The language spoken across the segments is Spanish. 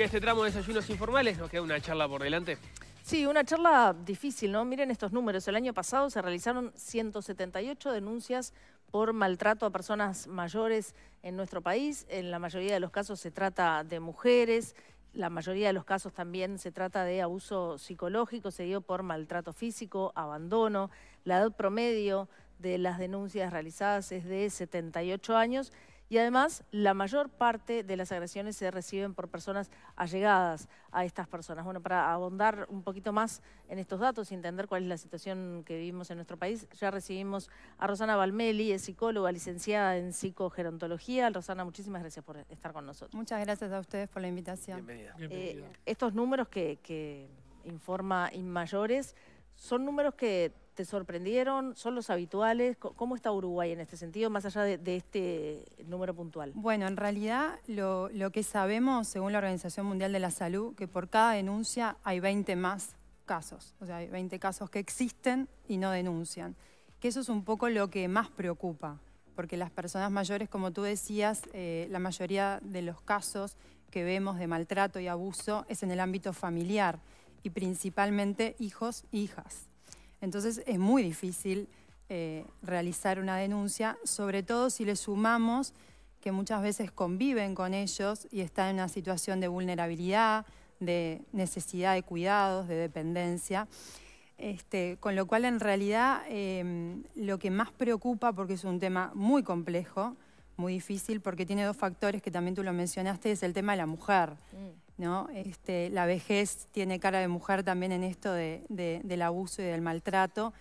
que este tramo de desayunos informales nos queda una charla por delante. Sí, una charla difícil, ¿no? Miren estos números. El año pasado se realizaron 178 denuncias por maltrato a personas mayores en nuestro país. En la mayoría de los casos se trata de mujeres. La mayoría de los casos también se trata de abuso psicológico, seguido por maltrato físico, abandono. La edad promedio de las denuncias realizadas es de 78 años y además, la mayor parte de las agresiones se reciben por personas allegadas a estas personas. Bueno, para abondar un poquito más en estos datos y entender cuál es la situación que vivimos en nuestro país, ya recibimos a Rosana Balmeli, es psicóloga, licenciada en psicogerontología. Rosana, muchísimas gracias por estar con nosotros. Muchas gracias a ustedes por la invitación. Bienvenida. Eh, estos números que, que informa Inmayores son números que se sorprendieron? ¿Son los habituales? ¿Cómo está Uruguay en este sentido, más allá de, este número puntual? Bueno, en realidad lo, que sabemos, según la Organización Mundial de la Salud, que por cada denuncia hay 20 más casos. O sea, hay 20 casos que existen y no denuncian. Que eso es un poco lo que más preocupa, porque las personas mayores, como tú decías, eh, la mayoría de los casos que vemos de maltrato y abuso es en el ámbito familiar y principalmente hijos e hijas. Entonces es muy difícil eh, realizar una denuncia, sobre todo si le sumamos que muchas veces conviven con ellos y están en una situación de vulnerabilidad, de necesidad de cuidados, de dependencia. Este, con lo cual, en realidad, em, lo que más preocupa, porque es un tema muy complejo, muy difícil, porque tiene dos factores que también tú lo mencionaste, es el tema de la mujer. Mm. Este, la vejez tiene cara de mujer también en esto del abuso y del maltrato,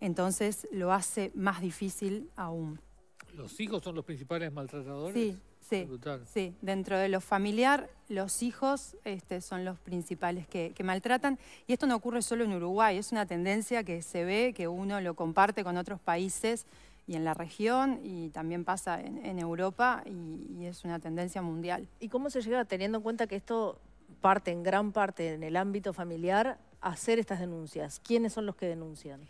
entonces lo hace más difícil aún. ¿Los hijos son los principales maltratadores? Sí, sí, sí. dentro de lo familiar, los hijos este, son los principales que, que, maltratan. Y esto no ocurre solo en Uruguay, es una tendencia que se ve, que uno lo comparte con otros países, y en la región y también pasa en, Europa y, es una tendencia mundial. ¿Y cómo se llega, teniendo en cuenta que esto parte en gran parte en el ámbito familiar, a hacer estas denuncias? ¿Quiénes son los que denuncian?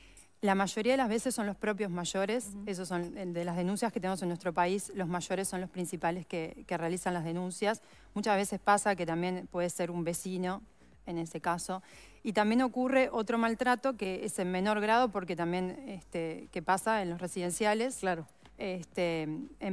La mayoría de las veces son los propios mayores, esos son de las denuncias que tenemos en nuestro país, los mayores son los principales que realizan las denuncias. Muchas veces pasa que también puede ser un vecino en ese caso. Y también ocurre otro maltrato que es en menor grado porque también este, que pasa en los residenciales. Claro. Este,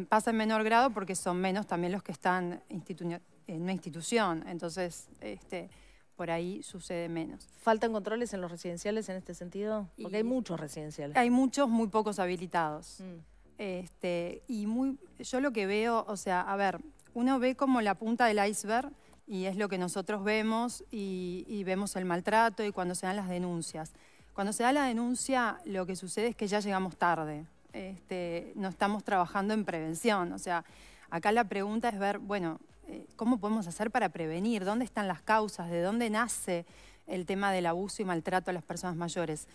pasa en menor grado porque son menos también los que están en una institución. Entonces, este, por ahí sucede menos. ¿Faltan controles en los residenciales en este sentido? Porque hay muchos residenciales. Hay muchos, muy pocos habilitados. Mm. Este, y muy, yo lo que veo, o sea, a ver, uno ve como la punta del iceberg y es lo que nosotros vemos y, vemos el maltrato y cuando se dan las denuncias. Cuando se da la denuncia, lo que sucede es que ya llegamos tarde. Este, no estamos trabajando en prevención. O sea, acá la pregunta es ver, bueno, eh, ¿cómo podemos hacer para prevenir? ¿Dónde están las causas? ¿De dónde nace el tema del abuso y maltrato a las personas mayores?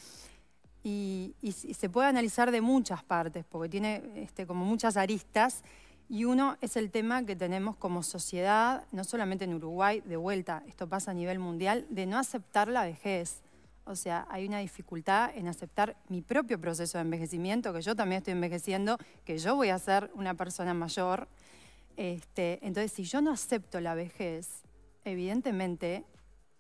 Y, se puede analizar de muchas partes, porque tiene este, como muchas aristas. Y uno es el tema que tenemos como sociedad, no solamente en Uruguay, de vuelta, esto pasa a nivel mundial, de no aceptar la vejez. O sea, hay una dificultad en aceptar mi propio proceso de envejecimiento, que yo también estoy envejeciendo, que yo voy a ser una persona mayor. Este, entonces, si yo no acepto la vejez, evidentemente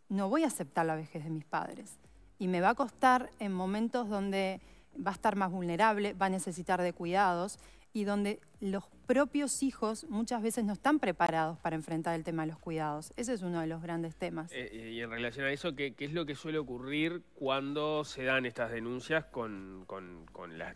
no voy a aceptar la vejez de mis padres. Y me va a costar en momentos donde va a estar más vulnerable, va a necesitar de cuidados y donde los propios hijos muchas veces no están preparados para enfrentar el tema de los cuidados. Ese es uno de los grandes temas. Eh, eh, y en relación a eso, ¿qué, es lo que suele ocurrir cuando se dan estas denuncias con,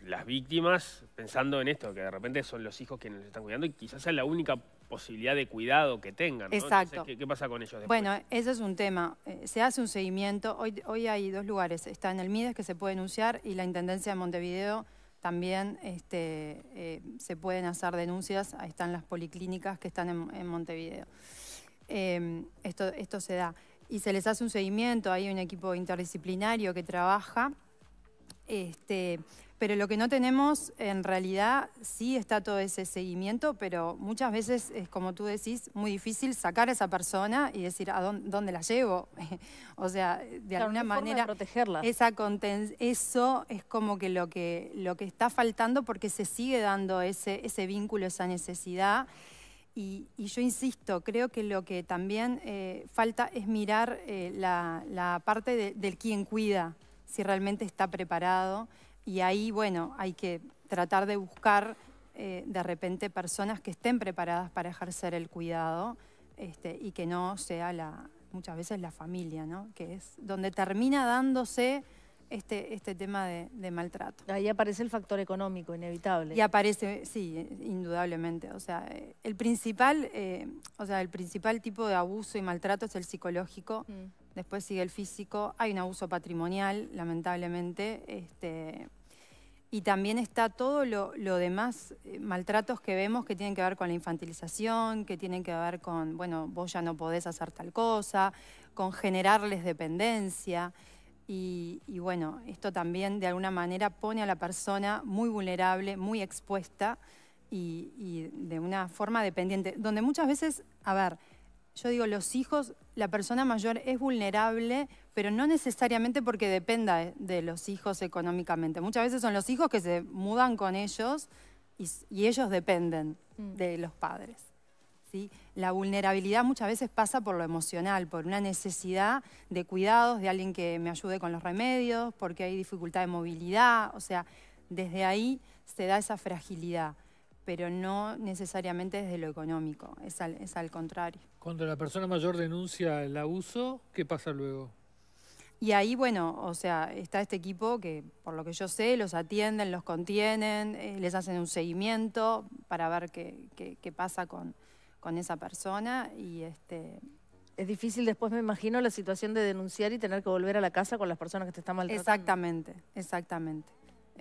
las, víctimas, pensando en esto, que de repente son los hijos quienes los están cuidando y quizás sea la única posibilidad de cuidado que tengan. Exacto. ¿qué, pasa con ellos después? Bueno, ese es un tema. Eh, se hace un seguimiento. Hoy, hoy hay dos lugares. Está en el Mides que se puede denunciar y la Intendencia de Montevideo también este, eh, se pueden hacer denuncias, ahí están las policlínicas que están en, Montevideo. Em, esto, esto se da. Y se les hace un seguimiento, hay un equipo interdisciplinario que trabaja. Este, pero lo que no tenemos en realidad sí está todo ese seguimiento, pero muchas veces es como tú decís, muy difícil sacar a esa persona y decir a dónde, la llevo. o sea, de alguna manera protegerla. Esa eso es como que lo que lo que está faltando porque se sigue dando ese vínculo, esa necesidad. Y, yo insisto, creo que lo que también eh, falta es mirar eh, la, parte del quien cuida, si realmente está preparado, y ahí, bueno, hay que tratar de buscar eh, de repente personas que estén preparadas para ejercer el cuidado este, y que no sea la, muchas veces la familia, ¿no? Que es donde termina dándose este, este tema de, maltrato. Ahí aparece el factor económico, inevitable. Y aparece, sí, indudablemente. O sea, el principal, eh, o sea, el principal tipo de abuso y maltrato es el psicológico. Mm después sigue el físico, hay un abuso patrimonial, lamentablemente, este, y también está todo lo, demás, eh, maltratos que vemos que tienen que ver con la infantilización, que tienen que ver con, bueno, vos ya no podés hacer tal cosa, con generarles dependencia. Y, bueno, esto también de alguna manera pone a la persona muy vulnerable, muy expuesta y, y de una forma dependiente, donde muchas veces, a ver, yo digo, los hijos, la persona mayor es vulnerable, pero no necesariamente porque dependa de, los hijos económicamente. Muchas veces son los hijos que se mudan con ellos y, ellos dependen mm. de los padres. La vulnerabilidad muchas veces pasa por lo emocional, por una necesidad de cuidados, de alguien que me ayude con los remedios, porque hay dificultad de movilidad, o sea, desde ahí se da esa fragilidad pero no necesariamente desde lo económico, es al, contrario. Cuando la persona mayor denuncia el abuso, ¿qué pasa luego? Y ahí, bueno, o sea, está este equipo que, por lo que yo sé, los atienden, los contienen, eh, les hacen un seguimiento para ver qué, qué, pasa con, esa persona. Y este, Es difícil después, me imagino, la situación de denunciar y tener que volver a la casa con las personas que te están maltratando. Exactamente, exactamente.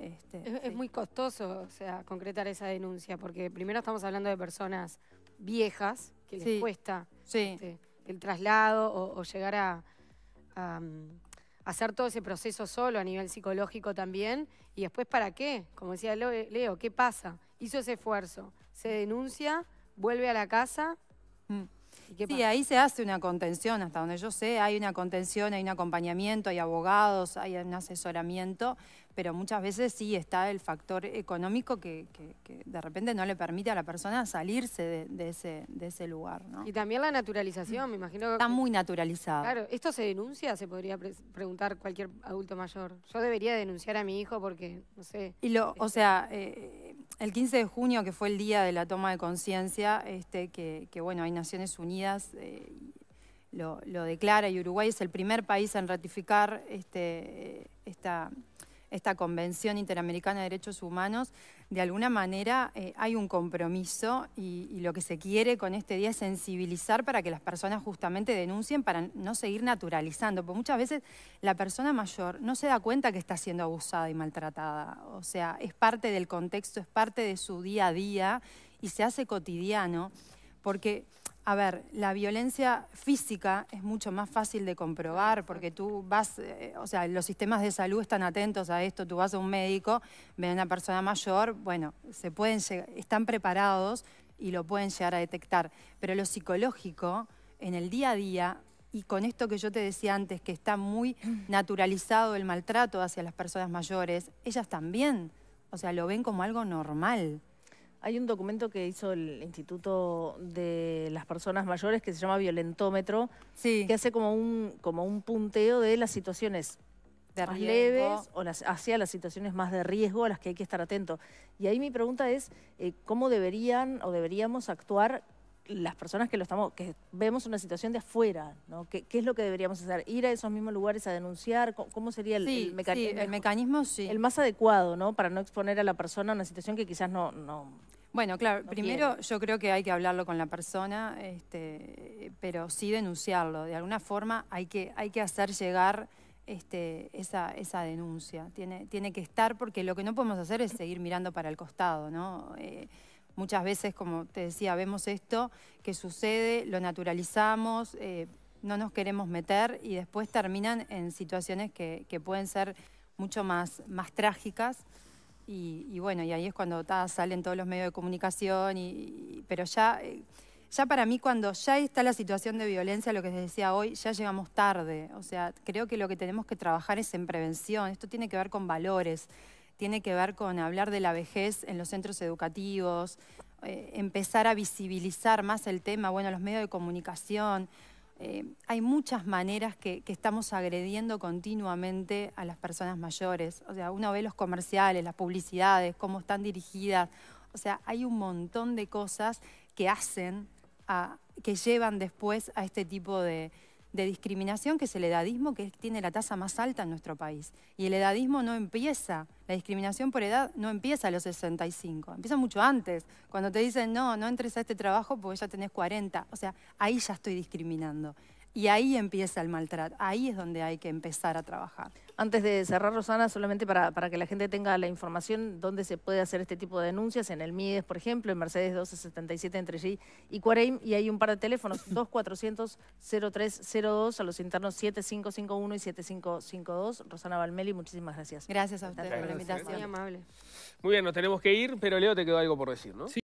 Este, es, muy costoso, o sea, concretar esa denuncia, porque primero estamos hablando de personas viejas que les cuesta este, el traslado o, llegar a, mm, hacer todo ese proceso solo a nivel psicológico también. Y después, ¿para qué? Como decía Leo, ¿qué pasa? Hizo ese esfuerzo, se denuncia, vuelve a la casa. Mm. Sí, ahí se hace una contención, hasta donde yo sé, hay una contención, hay un acompañamiento, hay abogados, hay un asesoramiento, pero muchas veces sí está el factor económico que, de repente no le permite a la persona salirse de, ese, lugar. Y también la naturalización, me imagino. Que... Está muy naturalizada. Claro, ¿esto se denuncia? Se podría preguntar cualquier adulto mayor. Yo debería denunciar a mi hijo porque, no sé. Este, o sea... Eh, el 15 de junio, que fue el día de la toma de conciencia, este, que, bueno, hay Naciones Unidas, eh, lo, declara y Uruguay es el primer país en ratificar este, eh, esta esta Convención Interamericana de Derechos Humanos, de alguna manera eh, hay un compromiso y, y, lo que se quiere con este día es sensibilizar para que las personas justamente denuncien para no seguir naturalizando, porque muchas veces la persona mayor no se da cuenta que está siendo abusada y maltratada, o sea, es parte del contexto, es parte de su día a día y se hace cotidiano, porque a ver, la violencia física es mucho más fácil de comprobar porque tú vas, eh, o sea, los sistemas de salud están atentos a esto, tú vas a un médico, ven a una persona mayor, bueno, se pueden están preparados y lo pueden llegar a detectar. Pero lo psicológico, en el día a día, y con esto que yo te decía antes, que está muy naturalizado el maltrato hacia las personas mayores, ellas también, o sea, lo ven como algo normal. Hay un documento que hizo el Instituto de las Personas Mayores que se llama Violentómetro, sí. que hace como un, como un punteo de las situaciones de más leves o las, hacia las situaciones más de riesgo a las que hay que estar atento. Y ahí mi pregunta es, eh, ¿cómo deberían o deberíamos actuar las personas que lo estamos, que vemos una situación de afuera, ¿no? ¿Qué, es lo que deberíamos hacer? ¿Ir a esos mismos lugares a denunciar? ¿Cómo, sería el, mecanismo? el más adecuado, ¿no? Para no exponer a la persona a una situación que quizás no bueno, claro, primero yo creo que hay que hablarlo con la persona, este, pero sí denunciarlo. De alguna forma hay que, hay que hacer llegar este, esa, esa denuncia. Tiene, que estar porque lo que no podemos hacer es seguir mirando para el costado, ¿no? Eh, muchas veces, como te decía, vemos esto que sucede, lo naturalizamos, eh, no nos queremos meter y después terminan en situaciones que, pueden ser mucho más trágicas. Y, bueno, y ahí es cuando salen todos los medios de comunicación, y, pero ya, eh, ya para mí cuando ya está la situación de violencia, lo que les decía hoy, ya llegamos tarde. O sea, creo que lo que tenemos que trabajar es en prevención, esto tiene que ver con valores, tiene que ver con hablar de la vejez en los centros educativos, eh, empezar a visibilizar más el tema, bueno, los medios de comunicación. Eh, hay muchas maneras que, estamos agrediendo continuamente a las personas mayores. O sea, uno ve los comerciales, las publicidades, cómo están dirigidas. O sea, hay un montón de cosas que hacen, que llevan después a este tipo de, de discriminación, que es el edadismo, que tiene la tasa más alta en nuestro país. Y el edadismo no empieza, la discriminación por edad no empieza a los 65, empieza mucho antes, cuando te dicen, no, no entres a este trabajo porque ya tenés 40, o sea, ahí ya estoy discriminando. Y ahí empieza el maltrato, ahí es donde hay que empezar a trabajar. Antes de cerrar, Rosana, solamente para, para que la gente tenga la información, ¿dónde se puede hacer este tipo de denuncias? En el MIDES, por ejemplo, en Mercedes 1277 entre G y Cuareim, y hay un par de teléfonos, 2400-0302, a los internos 7551 y 7552. Rosana Valmeli, muchísimas gracias. Gracias a usted por la invitación. Muy amable. Muy bien, nos tenemos que ir, pero Leo, te quedó algo por decir, ¿no? Sí.